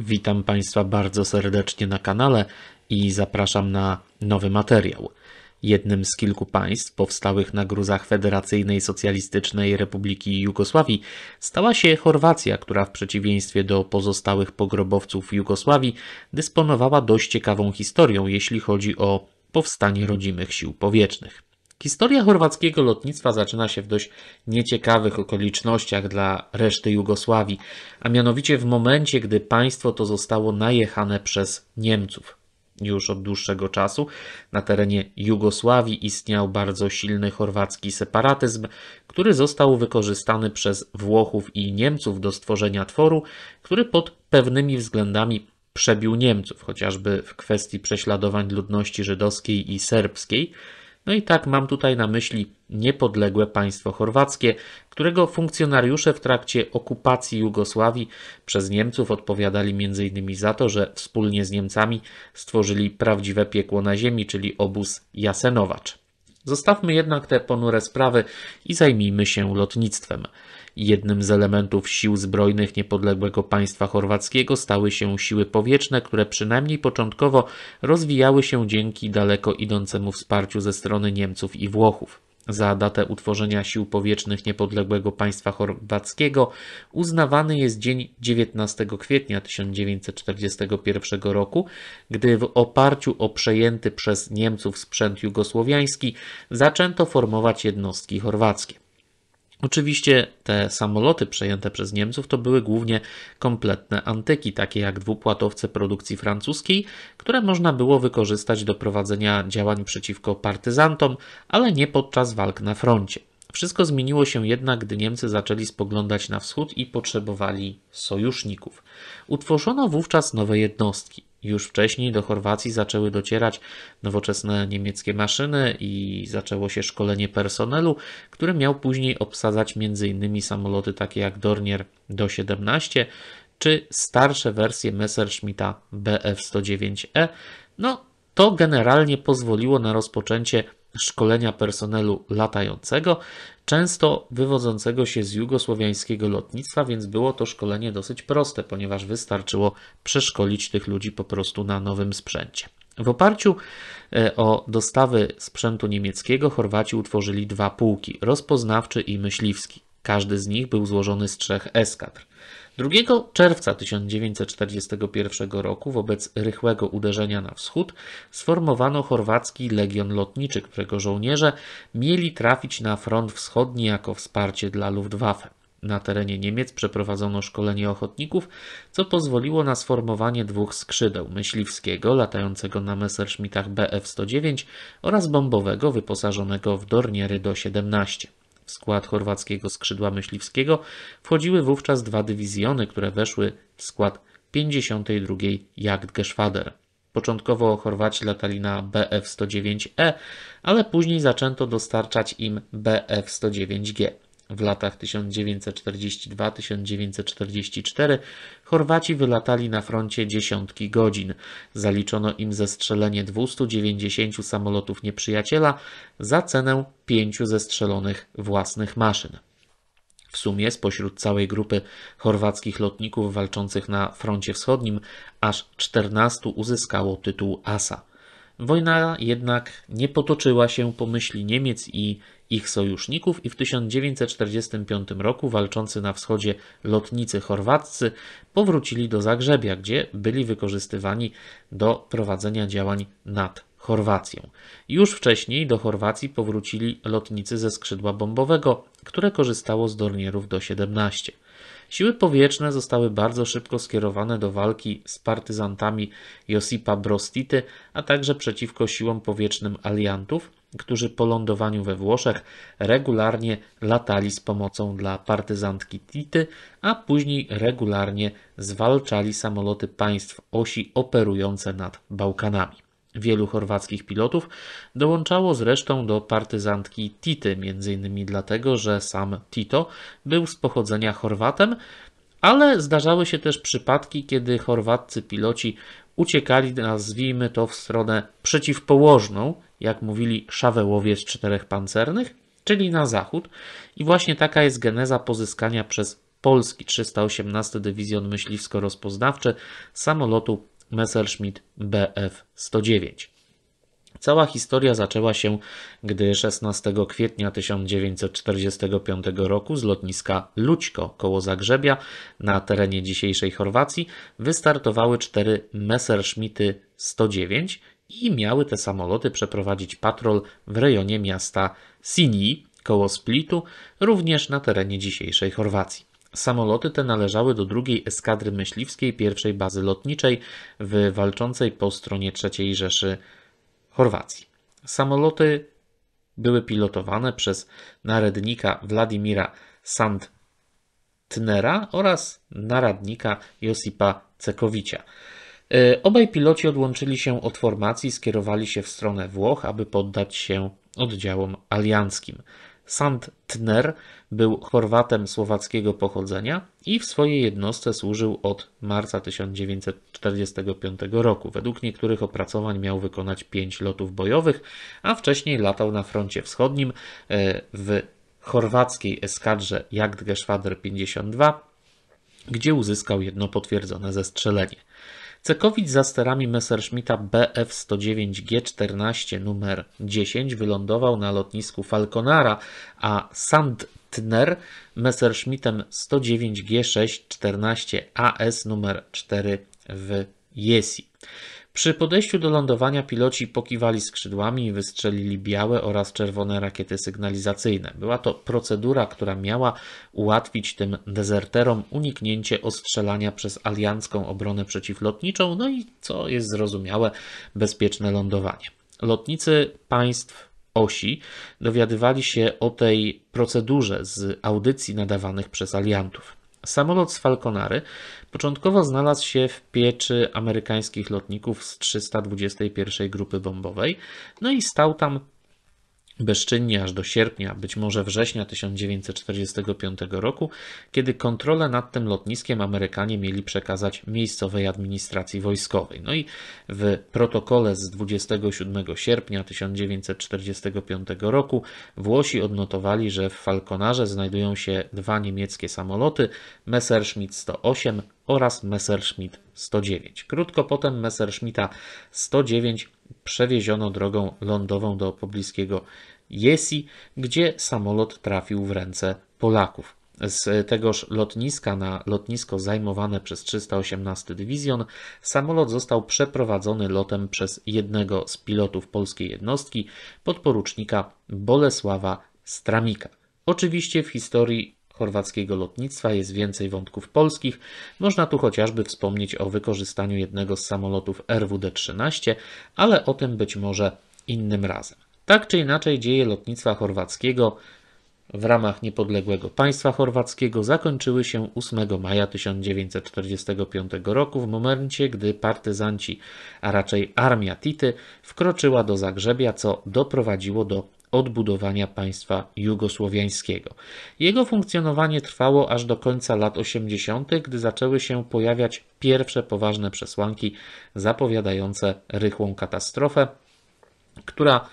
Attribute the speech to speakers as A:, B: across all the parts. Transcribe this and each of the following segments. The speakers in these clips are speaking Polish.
A: Witam Państwa bardzo serdecznie na kanale i zapraszam na nowy materiał. Jednym z kilku państw powstałych na gruzach Federacyjnej Socjalistycznej Republiki Jugosławii stała się Chorwacja, która w przeciwieństwie do pozostałych pogrobowców Jugosławii dysponowała dość ciekawą historią, jeśli chodzi o powstanie rodzimych sił powietrznych. Historia chorwackiego lotnictwa zaczyna się w dość nieciekawych okolicznościach dla reszty Jugosławii, a mianowicie w momencie, gdy państwo to zostało najechane przez Niemców. Już od dłuższego czasu na terenie Jugosławii istniał bardzo silny chorwacki separatyzm, który został wykorzystany przez Włochów i Niemców do stworzenia tworu, który pod pewnymi względami przebił Niemców, chociażby w kwestii prześladowań ludności żydowskiej i serbskiej. No i tak mam tutaj na myśli niepodległe państwo chorwackie, którego funkcjonariusze w trakcie okupacji Jugosławii przez Niemców odpowiadali m.in. za to, że wspólnie z Niemcami stworzyli prawdziwe piekło na ziemi, czyli obóz Jasenowacz. Zostawmy jednak te ponure sprawy i zajmijmy się lotnictwem. Jednym z elementów sił zbrojnych niepodległego państwa chorwackiego stały się siły powietrzne, które przynajmniej początkowo rozwijały się dzięki daleko idącemu wsparciu ze strony Niemców i Włochów. Za datę utworzenia sił powietrznych niepodległego państwa chorwackiego uznawany jest dzień 19 kwietnia 1941 roku, gdy w oparciu o przejęty przez Niemców sprzęt jugosłowiański zaczęto formować jednostki chorwackie. Oczywiście te samoloty przejęte przez Niemców to były głównie kompletne antyki, takie jak dwupłatowce produkcji francuskiej, które można było wykorzystać do prowadzenia działań przeciwko partyzantom, ale nie podczas walk na froncie. Wszystko zmieniło się jednak, gdy Niemcy zaczęli spoglądać na wschód i potrzebowali sojuszników. Utworzono wówczas nowe jednostki. Już wcześniej do Chorwacji zaczęły docierać nowoczesne niemieckie maszyny i zaczęło się szkolenie personelu, który miał później obsadzać m.in. samoloty takie jak Dornier Do-17 czy starsze wersje Messerschmitta Bf-109E. No, to generalnie pozwoliło na rozpoczęcie szkolenia personelu latającego, często wywodzącego się z jugosłowiańskiego lotnictwa, więc było to szkolenie dosyć proste, ponieważ wystarczyło przeszkolić tych ludzi po prostu na nowym sprzęcie. W oparciu e, o dostawy sprzętu niemieckiego Chorwaci utworzyli dwa pułki rozpoznawczy i myśliwski. Każdy z nich był złożony z trzech eskadr. 2 czerwca 1941 roku wobec rychłego uderzenia na wschód sformowano chorwacki legion lotniczy, którego żołnierze mieli trafić na front wschodni jako wsparcie dla Luftwaffe. Na terenie Niemiec przeprowadzono szkolenie ochotników, co pozwoliło na sformowanie dwóch skrzydeł myśliwskiego latającego na Messerschmittach Bf-109 oraz bombowego wyposażonego w Dorniery do 17. W skład chorwackiego skrzydła myśliwskiego wchodziły wówczas dwa dywizjony, które weszły w skład 52 Jagdgeschwader. Początkowo Chorwaci latali na BF-109E, ale później zaczęto dostarczać im BF-109G w latach 1942-1944 Chorwaci wylatali na froncie dziesiątki godzin. Zaliczono im zestrzelenie 290 samolotów nieprzyjaciela za cenę pięciu zestrzelonych własnych maszyn. W sumie spośród całej grupy chorwackich lotników walczących na froncie wschodnim aż 14 uzyskało tytuł Asa. Wojna jednak nie potoczyła się po myśli Niemiec i ich sojuszników i w 1945 roku walczący na wschodzie lotnicy chorwaccy powrócili do Zagrzebia, gdzie byli wykorzystywani do prowadzenia działań nad Chorwacją. Już wcześniej do Chorwacji powrócili lotnicy ze skrzydła bombowego, które korzystało z Dornierów do 17. Siły powietrzne zostały bardzo szybko skierowane do walki z partyzantami Josipa Brostity, a także przeciwko siłom powietrznym aliantów, którzy po lądowaniu we Włoszech regularnie latali z pomocą dla partyzantki Tity, a później regularnie zwalczali samoloty państw osi operujące nad Bałkanami. Wielu chorwackich pilotów dołączało zresztą do partyzantki Tity, m.in. dlatego, że sam Tito był z pochodzenia Chorwatem, ale zdarzały się też przypadki, kiedy chorwaccy piloci uciekali, nazwijmy to, w stronę przeciwpołożną, jak mówili szawełowie z czterech pancernych, czyli na zachód. I właśnie taka jest geneza pozyskania przez Polski 318 Dywizjon Myśliwsko-Rozpoznawczy samolotu Messerschmitt Bf-109. Cała historia zaczęła się, gdy 16 kwietnia 1945 roku z lotniska Lućko koło Zagrzebia na terenie dzisiejszej Chorwacji wystartowały cztery Messerschmitty 109 i miały te samoloty przeprowadzić patrol w rejonie miasta Sini, koło Splitu, również na terenie dzisiejszej Chorwacji. Samoloty te należały do drugiej eskadry myśliwskiej pierwszej bazy lotniczej walczącej po stronie III Rzeszy Chorwacji. Samoloty były pilotowane przez narodnika Wladimira Sandtnera oraz naradnika Josipa Cekowicia. Y, obaj piloci odłączyli się od formacji, skierowali się w stronę Włoch, aby poddać się oddziałom alianckim. Santner był Chorwatem słowackiego pochodzenia i w swojej jednostce służył od marca 1945 roku. Według niektórych opracowań miał wykonać pięć lotów bojowych, a wcześniej latał na froncie wschodnim e, w chorwackiej eskadrze Jagdgeschwader 52, gdzie uzyskał jedno potwierdzone zestrzelenie. Cekowicz za sterami Messerschmitta BF-109G14 numer 10 wylądował na lotnisku Falconara, a Sandtner Messerschmittem 109G6-14 AS numer 4 w Jesi. Przy podejściu do lądowania piloci pokiwali skrzydłami i wystrzelili białe oraz czerwone rakiety sygnalizacyjne. Była to procedura, która miała ułatwić tym dezerterom uniknięcie ostrzelania przez aliancką obronę przeciwlotniczą, no i co jest zrozumiałe, bezpieczne lądowanie. Lotnicy państw osi dowiadywali się o tej procedurze z audycji nadawanych przez aliantów. Samolot z Falconary początkowo znalazł się w pieczy amerykańskich lotników z 321 Grupy Bombowej, no i stał tam bezczynnie aż do sierpnia, być może września 1945 roku, kiedy kontrolę nad tym lotniskiem Amerykanie mieli przekazać miejscowej administracji wojskowej. No i w protokole z 27 sierpnia 1945 roku Włosi odnotowali, że w Falconarze znajdują się dwa niemieckie samoloty Messerschmitt 108 oraz Messerschmitt 109. Krótko potem Messerschmitta 109 przewieziono drogą lądową do pobliskiego Jesi, gdzie samolot trafił w ręce Polaków. Z tegoż lotniska na lotnisko zajmowane przez 318 Dywizjon samolot został przeprowadzony lotem przez jednego z pilotów polskiej jednostki, podporucznika Bolesława Stramika. Oczywiście w historii chorwackiego lotnictwa, jest więcej wątków polskich. Można tu chociażby wspomnieć o wykorzystaniu jednego z samolotów RWD-13, ale o tym być może innym razem. Tak czy inaczej, dzieje lotnictwa chorwackiego w ramach niepodległego państwa chorwackiego zakończyły się 8 maja 1945 roku, w momencie gdy partyzanci, a raczej armia Tity, wkroczyła do Zagrzebia, co doprowadziło do odbudowania państwa jugosłowiańskiego. Jego funkcjonowanie trwało aż do końca lat 80., gdy zaczęły się pojawiać pierwsze poważne przesłanki zapowiadające rychłą katastrofę, która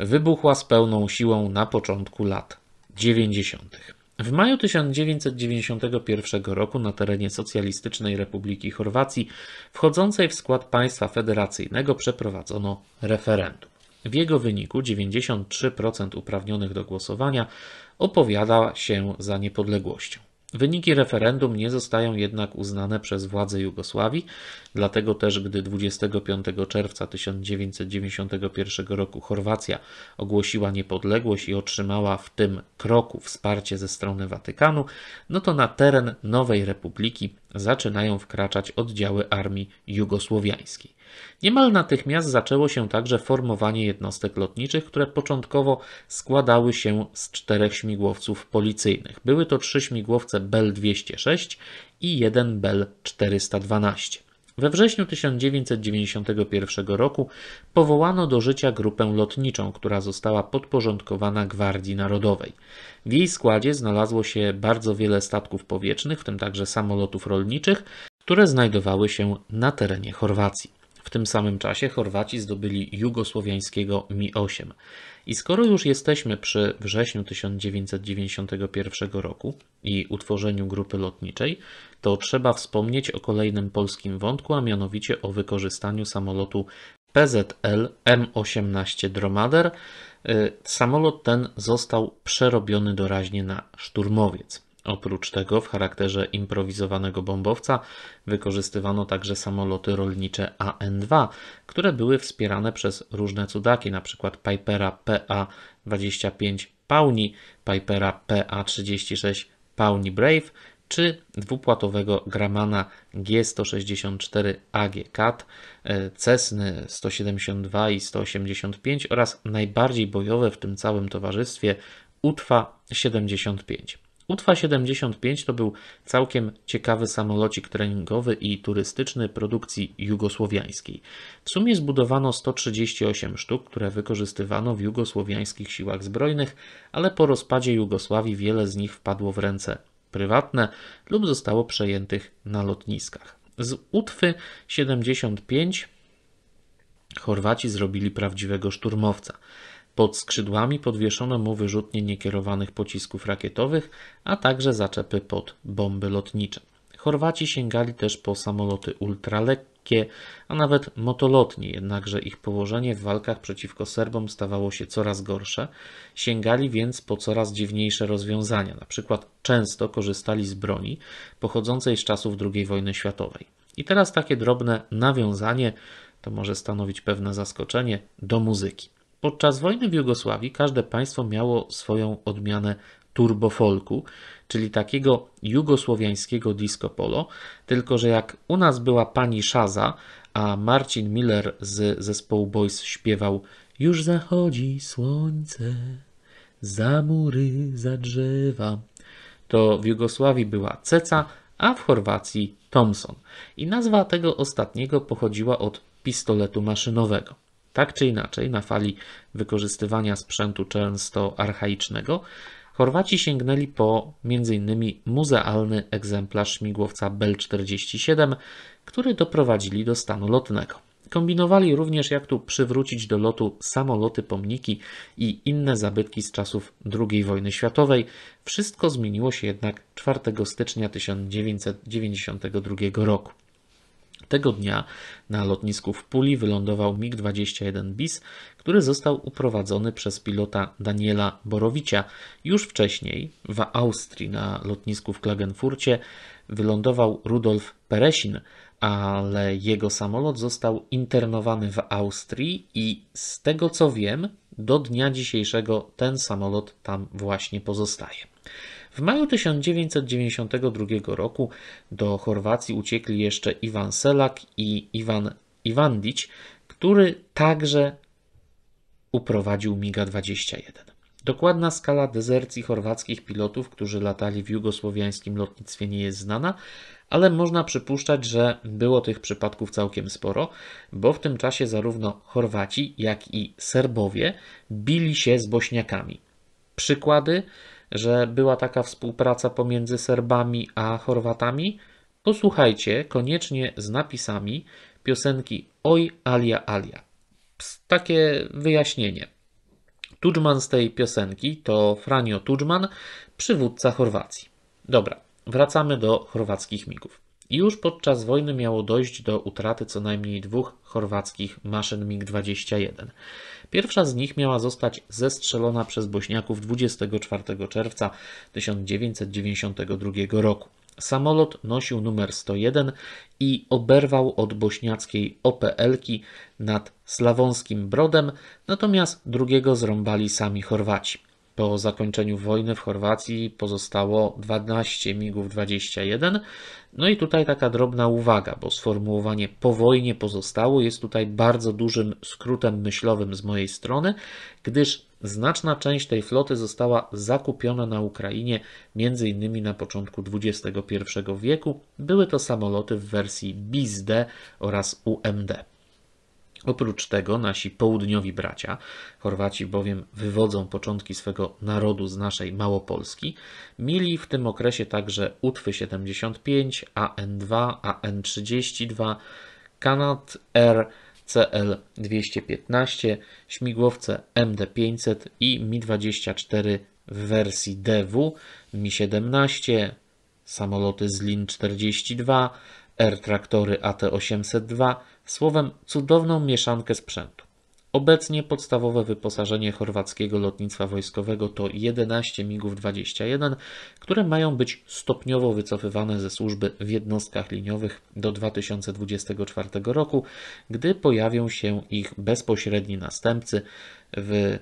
A: wybuchła z pełną siłą na początku lat 90. W maju 1991 roku na terenie Socjalistycznej Republiki Chorwacji, wchodzącej w skład państwa federacyjnego, przeprowadzono referendum. W jego wyniku 93% uprawnionych do głosowania opowiada się za niepodległością. Wyniki referendum nie zostają jednak uznane przez władze Jugosławii, dlatego też gdy 25 czerwca 1991 roku Chorwacja ogłosiła niepodległość i otrzymała w tym kroku wsparcie ze strony Watykanu, no to na teren nowej republiki zaczynają wkraczać oddziały armii jugosłowiańskiej. Niemal natychmiast zaczęło się także formowanie jednostek lotniczych, które początkowo składały się z czterech śmigłowców policyjnych. Były to trzy śmigłowce Bell 206 i jeden Bell 412. We wrześniu 1991 roku powołano do życia grupę lotniczą, która została podporządkowana Gwardii Narodowej. W jej składzie znalazło się bardzo wiele statków powietrznych, w tym także samolotów rolniczych, które znajdowały się na terenie Chorwacji. W tym samym czasie Chorwaci zdobyli jugosłowiańskiego Mi-8. I skoro już jesteśmy przy wrześniu 1991 roku i utworzeniu grupy lotniczej, to trzeba wspomnieć o kolejnym polskim wątku, a mianowicie o wykorzystaniu samolotu PZL M18 Dromader. Y, samolot ten został przerobiony doraźnie na szturmowiec. Oprócz tego w charakterze improwizowanego bombowca wykorzystywano także samoloty rolnicze AN-2, które były wspierane przez różne cudaki, np. Pipera PA-25 Pauni, Pipera PA-36 Pauni Brave czy dwupłatowego Gramana G164 AG CAT, Cessny 172 i 185 oraz najbardziej bojowe w tym całym towarzystwie Utwa 75. Utwa 75 to był całkiem ciekawy samolocik treningowy i turystyczny produkcji jugosłowiańskiej. W sumie zbudowano 138 sztuk, które wykorzystywano w jugosłowiańskich siłach zbrojnych, ale po rozpadzie Jugosławii wiele z nich wpadło w ręce prywatne lub zostało przejętych na lotniskach. Z Utwy 75 Chorwaci zrobili prawdziwego szturmowca. Pod skrzydłami podwieszono mu wyrzutnie niekierowanych pocisków rakietowych, a także zaczepy pod bomby lotnicze. Chorwaci sięgali też po samoloty ultralekkie, a nawet motolotnie, jednakże ich położenie w walkach przeciwko Serbom stawało się coraz gorsze. Sięgali więc po coraz dziwniejsze rozwiązania, na przykład często korzystali z broni pochodzącej z czasów II wojny światowej. I teraz takie drobne nawiązanie to może stanowić pewne zaskoczenie do muzyki. Podczas wojny w Jugosławii każde państwo miało swoją odmianę turbofolku, czyli takiego jugosłowiańskiego disco polo, tylko że jak u nas była pani Szaza, a Marcin Miller z zespołu Boys śpiewał Już zachodzi słońce, za mury, za drzewa, to w Jugosławii była Ceca, a w Chorwacji Thompson. I nazwa tego ostatniego pochodziła od pistoletu maszynowego. Tak czy inaczej, na fali wykorzystywania sprzętu często archaicznego, Chorwaci sięgnęli po m.in. muzealny egzemplarz śmigłowca Bell 47, który doprowadzili do stanu lotnego. Kombinowali również, jak tu przywrócić do lotu samoloty, pomniki i inne zabytki z czasów II wojny światowej. Wszystko zmieniło się jednak 4 stycznia 1992 roku. Tego dnia na lotnisku w Puli wylądował MiG-21 BIS, który został uprowadzony przez pilota Daniela Borowicia. Już wcześniej w Austrii na lotnisku w Klagenfurcie wylądował Rudolf Peresin, ale jego samolot został internowany w Austrii i z tego co wiem, do dnia dzisiejszego ten samolot tam właśnie pozostaje. W maju 1992 roku do Chorwacji uciekli jeszcze Iwan Selak i Iwan Iwandić, który także uprowadził mig 21 Dokładna skala dezercji chorwackich pilotów, którzy latali w jugosłowiańskim lotnictwie, nie jest znana, ale można przypuszczać, że było tych przypadków całkiem sporo, bo w tym czasie zarówno Chorwaci, jak i Serbowie bili się z Bośniakami. Przykłady że była taka współpraca pomiędzy Serbami a Chorwatami, posłuchajcie koniecznie z napisami piosenki Oj Alia Alia. Pst, takie wyjaśnienie. Tudżman z tej piosenki to Franjo Tudżman, przywódca Chorwacji. Dobra, wracamy do chorwackich migów. Już podczas wojny miało dojść do utraty co najmniej dwóch chorwackich maszyn MiG-21. Pierwsza z nich miała zostać zestrzelona przez Bośniaków 24 czerwca 1992 roku. Samolot nosił numer 101 i oberwał od bośniackiej OPL-ki nad Slawonskim Brodem, natomiast drugiego zrąbali sami Chorwaci. Po zakończeniu wojny w Chorwacji pozostało 12 migów 21. No i tutaj taka drobna uwaga, bo sformułowanie po wojnie pozostało jest tutaj bardzo dużym skrótem myślowym z mojej strony, gdyż znaczna część tej floty została zakupiona na Ukrainie między innymi na początku XXI wieku. Były to samoloty w wersji BISD oraz UMD. Oprócz tego nasi południowi bracia, Chorwaci bowiem wywodzą początki swego narodu z naszej Małopolski, mieli w tym okresie także Utwy 75, AN2, AN32, Canad R, CL215, śmigłowce MD500 i Mi-24 w wersji DW, Mi-17, samoloty z Lin 42, R-traktory AT-802, słowem cudowną mieszankę sprzętu. Obecnie podstawowe wyposażenie chorwackiego lotnictwa wojskowego to 11 MIGów 21, które mają być stopniowo wycofywane ze służby w jednostkach liniowych do 2024 roku, gdy pojawią się ich bezpośredni następcy w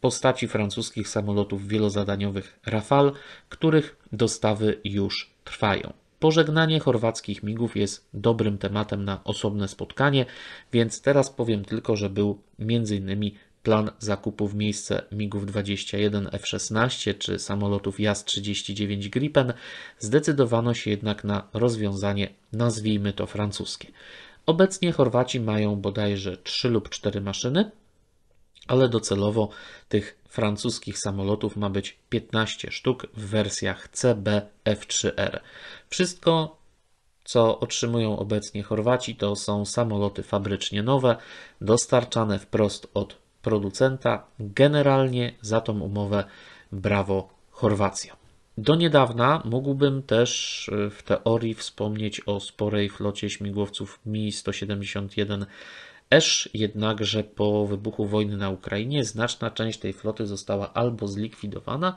A: postaci francuskich samolotów wielozadaniowych Rafale, których dostawy już trwają. Pożegnanie chorwackich migów jest dobrym tematem na osobne spotkanie, więc teraz powiem tylko, że był m.in. plan zakupu w miejsce migów 21 F-16 czy samolotów JAS-39 Gripen. Zdecydowano się jednak na rozwiązanie, nazwijmy to francuskie. Obecnie Chorwaci mają bodajże 3 lub 4 maszyny, ale docelowo tych francuskich samolotów ma być 15 sztuk w wersjach CB F3R. Wszystko, co otrzymują obecnie Chorwaci, to są samoloty fabrycznie nowe, dostarczane wprost od producenta. Generalnie za tą umowę brawo Chorwacja. Do niedawna mógłbym też y, w teorii wspomnieć o sporej flocie śmigłowców Mi-171 Esz jednakże po wybuchu wojny na Ukrainie znaczna część tej floty została albo zlikwidowana,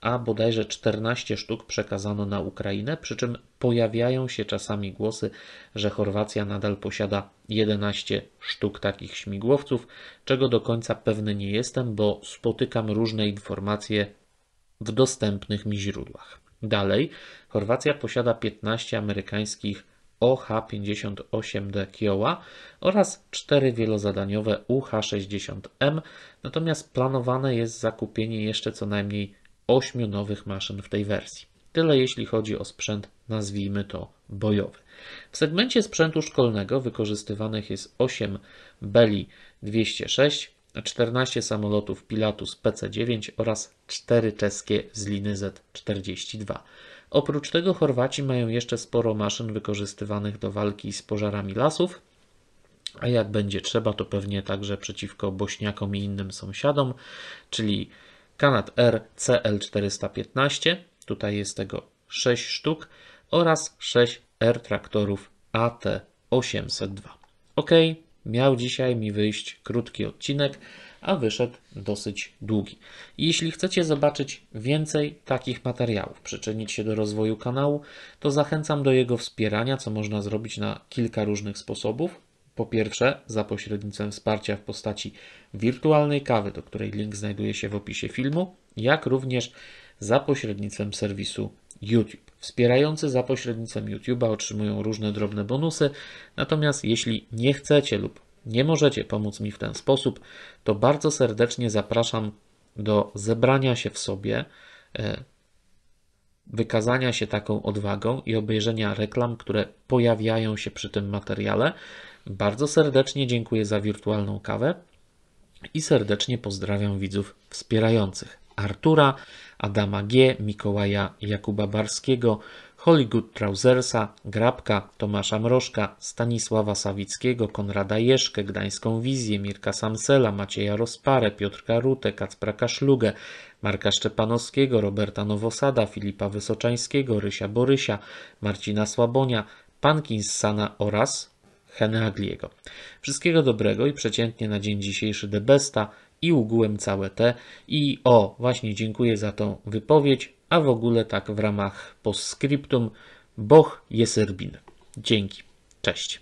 A: a bodajże 14 sztuk przekazano na Ukrainę, przy czym pojawiają się czasami głosy, że Chorwacja nadal posiada 11 sztuk takich śmigłowców, czego do końca pewny nie jestem, bo spotykam różne informacje w dostępnych mi źródłach. Dalej, Chorwacja posiada 15 amerykańskich OH58D Kiowa oraz cztery wielozadaniowe UH60M, natomiast planowane jest zakupienie jeszcze co najmniej 8 nowych maszyn w tej wersji. Tyle jeśli chodzi o sprzęt, nazwijmy to bojowy. W segmencie sprzętu szkolnego wykorzystywanych jest 8 Beli 206, 14 samolotów Pilatus PC-9 oraz 4 czeskie z liny Z-42. Oprócz tego Chorwaci mają jeszcze sporo maszyn wykorzystywanych do walki z pożarami lasów, a jak będzie trzeba, to pewnie także przeciwko Bośniakom i innym sąsiadom, czyli Kanad R CL415, tutaj jest tego 6 sztuk, oraz 6 R traktorów AT802. Ok, miał dzisiaj mi wyjść krótki odcinek a wyszedł dosyć długi. Jeśli chcecie zobaczyć więcej takich materiałów, przyczynić się do rozwoju kanału, to zachęcam do jego wspierania, co można zrobić na kilka różnych sposobów. Po pierwsze, za pośrednictwem wsparcia w postaci wirtualnej kawy, do której link znajduje się w opisie filmu, jak również za pośrednictwem serwisu YouTube. Wspierający za pośrednictwem YouTube'a otrzymują różne drobne bonusy, natomiast jeśli nie chcecie lub nie możecie pomóc mi w ten sposób, to bardzo serdecznie zapraszam do zebrania się w sobie, e, wykazania się taką odwagą i obejrzenia reklam, które pojawiają się przy tym materiale. Bardzo serdecznie dziękuję za wirtualną kawę i serdecznie pozdrawiam widzów wspierających. Artura, Adama G., Mikołaja Jakuba Barskiego, Hollywood Trousersa, Grabka, Tomasza Mrożka, Stanisława Sawickiego, Konrada Jeszkę, Gdańską Wizję, Mirka Samsela, Macieja Rozparę, Piotrka Rutę, Kacpra Kaszlugę, Marka Szczepanowskiego, Roberta Nowosada, Filipa Wysoczańskiego, Rysia Borysia, Marcina Słabonia, Pankinsana oraz Henry Agliego. Wszystkiego dobrego i przeciętnie na dzień dzisiejszy The Besta i ogółem całe te. I o, właśnie dziękuję za tą wypowiedź, a w ogóle tak w ramach postscriptum, Boch Jeserbin. Dzięki, cześć.